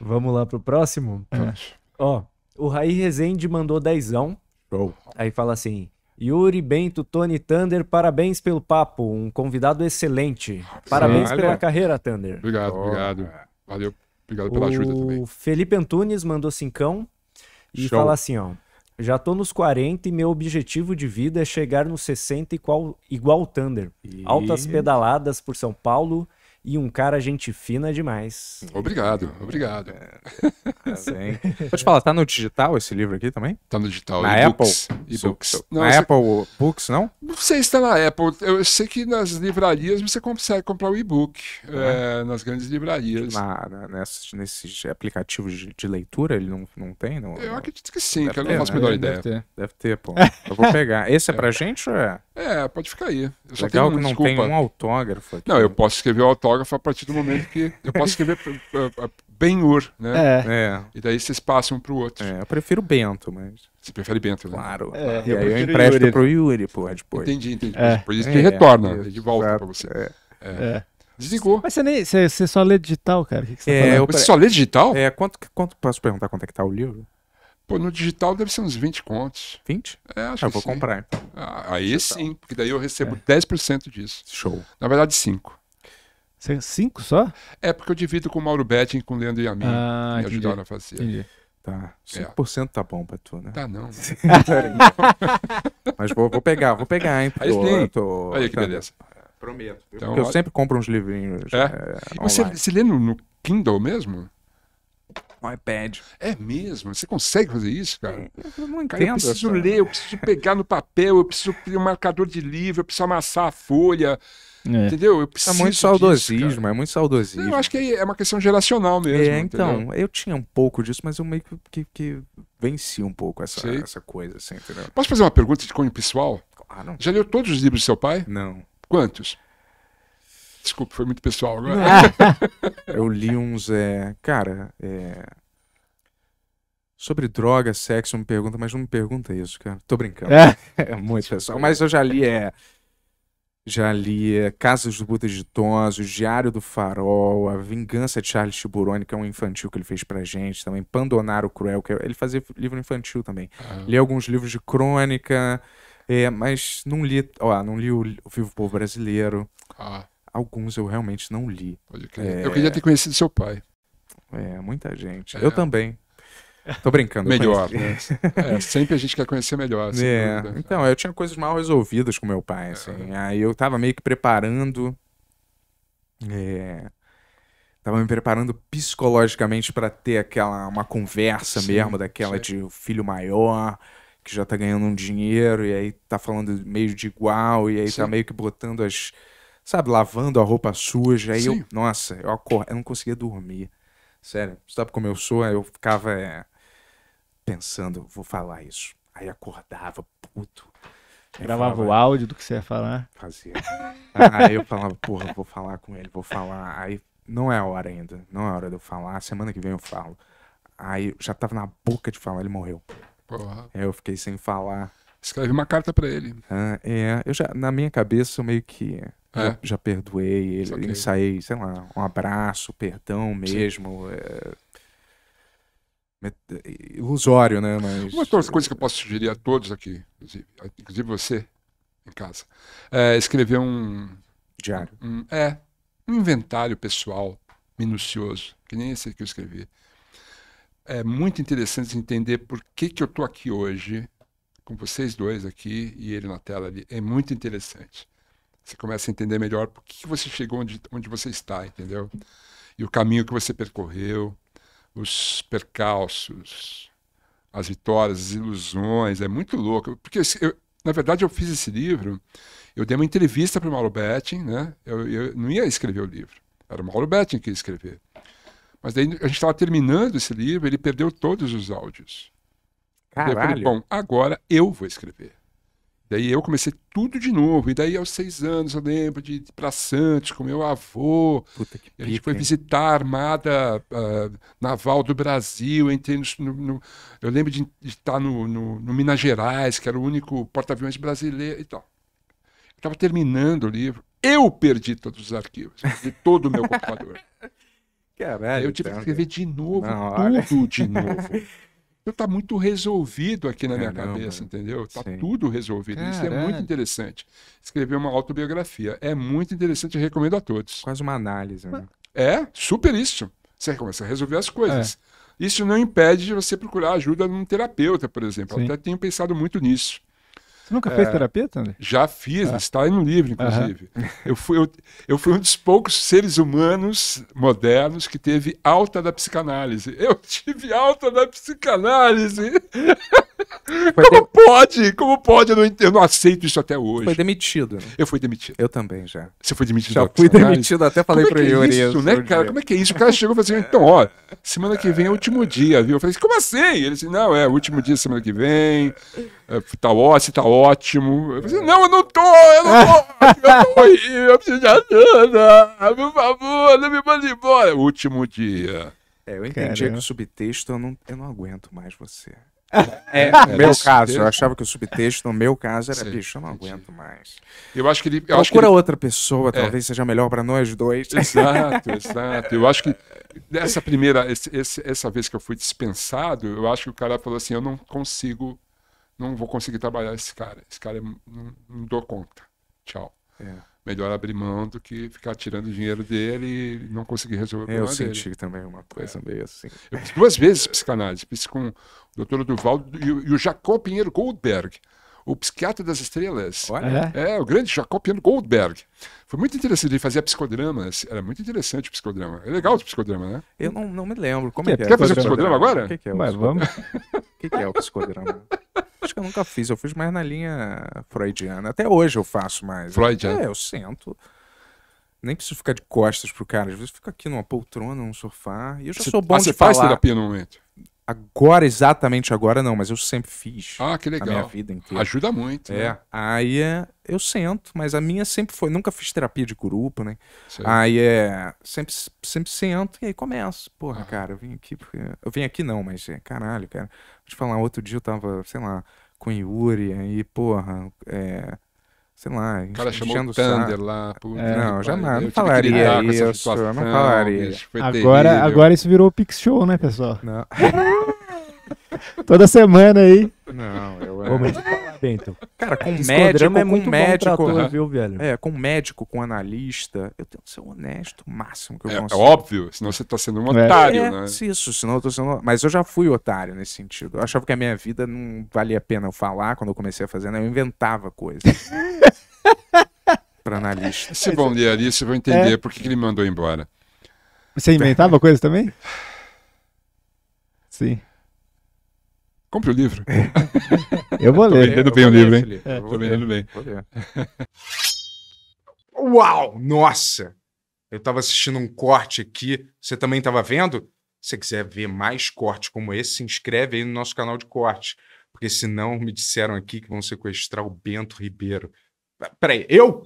Vamos lá pro próximo? Ó, o Raí Rezende mandou dezão. Show. Aí fala assim: Yuri, Bento, Tony, Thunder, parabéns pelo papo. Um convidado excelente. Parabéns Sim, pela carreira, Thunder. Obrigado, oh. obrigado. Valeu. Obrigado pela o ajuda também. O Felipe Antunes mandou cincão e Show. fala assim, ó. Já tô nos 40 e meu objetivo de vida é chegar nos 60 igual, igual o Thunder. E... Altas pedaladas por São Paulo e um cara gente fina demais. Obrigado, obrigado. É, Pode falar, tá no digital esse livro aqui também? Tá no digital. Na Apple. E-books. Na Apple Books, não? Não sei se está na Apple. Eu sei que nas livrarias você consegue comprar o e-book, é, nas grandes livrarias. Na, na, nesses, nesses, aplicativos de, de, leitura ele não, não tem? Não, eu acredito que sim, que eu não faço a né? ideia. Deve ter. deve ter, pô. Eu vou pegar. Esse é pra é. gente ou é? É, pode ficar aí. Eu só Legal tenho, que não desculpa. tem um autógrafo aqui. Não, eu posso escrever o autógrafo a partir do momento que... Eu posso escrever ben ur né? É. é. E daí vocês passam pro outro. É, eu prefiro Bento, mas... Você prefere Bento, né? Claro. É, eu, eu empresto para pro Yuri, porra, é depois. Entendi, entendi. É. Por isso que retorna, de volta para você. É. É. é. Desligou. Mas você, nem, você, você, só lê digital, cara? Que que você, tá é, tá eu, você só lê digital? É, quanto, quanto posso perguntar quanto é que tá o livro? Pô, no digital deve ser uns 20 contos. 20? É, acho ah, que eu vou comprar. Então. Ah, aí digital. sim, porque daí eu recebo é. 10% disso. Show. Na verdade, 5. Você, cinco só? É porque eu divido com o Mauro Betting, com o Leandro e a mim. Ah, me ajudaram a fazer. Entendi. Tá. 5% é. tá bom pra tu, né? Tá não. Mas vou, vou pegar, vou pegar, hein? Aí tô, Tô... Olha que beleza. Prometo. Então, eu sempre compro uns livrinhos. É? É, você, você lê no, no, Kindle mesmo? No iPad. É mesmo? Você consegue fazer isso, cara? É, eu não entendo. Cara, eu preciso essa... ler, eu preciso pegar no papel, eu preciso ter um marcador de livro, eu preciso amassar a folha. É. Entendeu? Eu tá preciso. É muito saudosismo, disso, é muito saudosismo. Eu acho que é uma questão geracional mesmo. É, então, eu tinha um pouco disso, mas eu meio que, que, venci um pouco essa, essa coisa, assim, entendeu? Posso fazer uma pergunta de cunho pessoal? Claro. Já leu todos os livros do seu pai? Não. Quantos? Desculpa, foi muito pessoal agora. eu li uns. É, cara, é, sobre droga, sexo, me pergunta, mas não me pergunta isso, cara. Tô brincando. É, é muito pessoal. Mas eu já li é, já li eh, Casas do Buda de Tonsos, Diário do Farol, A Vingança de Charles Tiburoni, que é um infantil que ele fez pra gente também, Pandonar o Cruel, que é, ele fazia livro infantil também. Ah. Li alguns livros de crônica, é, mas não li, ó, não li o, o Vivo Povo Brasileiro. Ah. Alguns eu realmente não li. É. Eu queria ter conhecido seu pai. É, muita gente. É. Eu também. Tô brincando. melhor. Né? É, sempre a gente quer conhecer melhor. É. então, eu tinha coisas mal resolvidas com meu pai, assim. É. Aí eu tava meio que preparando. É, tava me preparando psicologicamente para ter aquela uma conversa sim, mesmo daquela sim. de o filho maior que já tá ganhando um dinheiro e aí tá falando meio de igual e aí tá sim. tá meio que botando as sabe lavando a roupa suja aí eu nossa eu, eu não conseguia dormir sério sabe como eu sou eu ficava é, pensando, vou falar isso. Aí acordava, puto. Gravava falava, o áudio do que você ia falar? Fazia. Ah, aí eu falava, porra, vou falar com ele, vou falar. Aí não é a hora ainda, não é a hora de eu falar. Semana que vem eu falo. Aí já tava na boca de falar, ele morreu. Porra. Aí eu fiquei sem falar. Escrevi uma carta para ele. Ah, é, eu já, na minha cabeça, eu meio que é. já, já, perdoei ele, okay. ensaiei, sei lá, um abraço, perdão mesmo. É, eh, ilusório, né? Mas... Uma das coisas que eu posso sugerir a todos aqui, inclusive você em casa, é escrever um diário. Um, é, um inventário pessoal minucioso, que nem esse que eu escrevi. É muito interessante entender por que, que eu estou aqui hoje, com vocês dois aqui e ele na tela ali. É muito interessante. Você começa a entender melhor por que, que você chegou onde, onde você está, entendeu? E o caminho que você percorreu os percalços, as vitórias, as ilusões. É muito louco. Porque, eu, na verdade, eu fiz esse livro, eu dei uma entrevista para o Mauro Betting, né? Eu, eu, não ia escrever o livro. Era o Mauro Betting que ia escrever. Mas daí a gente estava terminando esse livro, ele perdeu todos os áudios. Caralho. eu falei, bom, agora eu vou escrever. Daí eu comecei tudo de novo. E daí aos seis anos eu lembro de ir para Santos com meu avô. Puta que pica, a gente foi visitar a Armada uh, Naval do Brasil. Entrei no, no, eu lembro de, estar no, no, Minas Gerais, que era o único porta-aviões brasileiro e tal. Eu estava terminando o livro. Eu perdi todos os arquivos, de todo o meu computador. Caralho, eu tive então, que escrever de novo, tudo de novo. está então, muito resolvido aqui na minha cabeça, entendeu? Está tudo resolvido. Caramba. Isso é muito interessante. Escrever uma autobiografia é muito interessante, recomendo a todos. Quase uma análise, né? É, super isso. Você começa a resolver as coisas. É. Isso não impede de você procurar ajuda num terapeuta, por exemplo. Eu Até tenho pensado muito nisso. Você nunca fez é, terapia, Tander? Já fiz, ah. está em um livro, inclusive. Uhum. Eu, fui, eu, eu, fui um dos poucos seres humanos modernos que teve alta da psicanálise. Eu tive alta da psicanálise! Foi Como de... pode? Como pode? Eu não, eu não, aceito isso até hoje. Foi demitido. Né? Eu fui demitido. Eu também já. Você foi demitido? Já fui demitido, até falei para é pro é Yuri. Isso, né, cara? Dia. Como é que é isso? O cara chegou e falou assim: então, ó, semana que vem é o último dia, viu? Eu falei assim: como assim? Ele disse: não, é, último dia semana que vem. É, tá ótimo, tá ótimo. Eu falei assim, não, eu não tô, eu não tô, eu tô aí, eu preciso de ajuda. Por favor, não me manda embora. É último dia. É, eu entendi Caramba. que o subtexto eu não, eu não aguento mais você. É, é, no é, meu caso, eu achava que o subtexto, no meu caso, era Sim, bicho, eu não entendi. aguento mais. Eu acho que ele. Eu Procura acho que ele... outra pessoa, é. talvez seja melhor para nós dois. Exato, exato. Eu acho que dessa primeira, esse, esse, essa vez que eu fui dispensado, eu acho que o cara falou assim: eu não consigo, não vou conseguir trabalhar esse cara. Esse cara não, não dou conta. Tchau. É melhor abrir mão do que ficar tirando dinheiro dele e não conseguir resolver o é, problema Eu senti dele. também uma coisa é. meio assim. Eu fiz duas vezes psicanálise. Fiz com o doutor Duvaldo e, o, o Jacó Pinheiro Goldberg, o psiquiatra das estrelas. Olha. É? é, o grande Jacob Pinheiro Goldberg. Foi muito interessante. Ele fazia psicodrama. Era muito interessante o psicodrama. É legal o psicodrama, né? Eu não, não me lembro. Como que é que é? Quer fazer psicodrama agora? É o que, é o psicodrama? vamos. O que é o psicodrama? que eu nunca fiz. Eu fiz mais na linha freudiana. Até hoje eu faço mais. Né? Freudiana? É, eu sento. Nem preciso ficar de costas pro cara. Às vezes fica aqui numa poltrona, num sofá. E eu já você, sou bom ah, de você falar. faz terapia no momento? Agora, exatamente agora, não, mas eu sempre fiz. Ah, que legal. A minha vida inteira. Ajuda muito. É. Né? Aí é, eu sento, mas a minha sempre foi. Nunca fiz terapia de grupo, né? Sei. Aí é. Sempre, sempre sento e aí começo. Porra, ah. cara, eu vim aqui porque. Eu vim aqui não, mas é, caralho, cara. Vou te falar, outro dia eu tava, sei lá, com Yuri, aí, porra, é, sei lá, o cara chamou o Thunder lá. é, não, jamais, não falaria isso, Eu não falaria. agora, terrível. agora isso virou Pix Show, né, pessoal? Não. Toda semana aí. Não, é. Ô, mas Bento. Cara, com médico, é muito com médico, bom né? viu, velho? É, com médico, com analista, eu tenho que ser honesto o máximo que eu é, é consigo. É óbvio, senão você tá sendo um otário, é, né? É, isso, senão eu tô sendo... Mas eu já fui otário nesse sentido. Eu achava que a minha vida não valia a pena eu falar quando eu comecei a fazer, né? Eu inventava coisas. pra analista. Se bom ler ali, você vai entender é. por que, ele mandou embora. Você inventava coisas também? Sim. Compre o livro. eu vou ler. Tô vendendo bem o livro, hein? Estou Tô vendendo bem. Uau! Nossa! Eu estava assistindo um corte aqui. Você também estava vendo? Se você quiser ver mais cortes como esse, se inscreve aí no nosso canal de cortes. Porque senão me disseram aqui que vão sequestrar o Bento Ribeiro. Peraí, eu?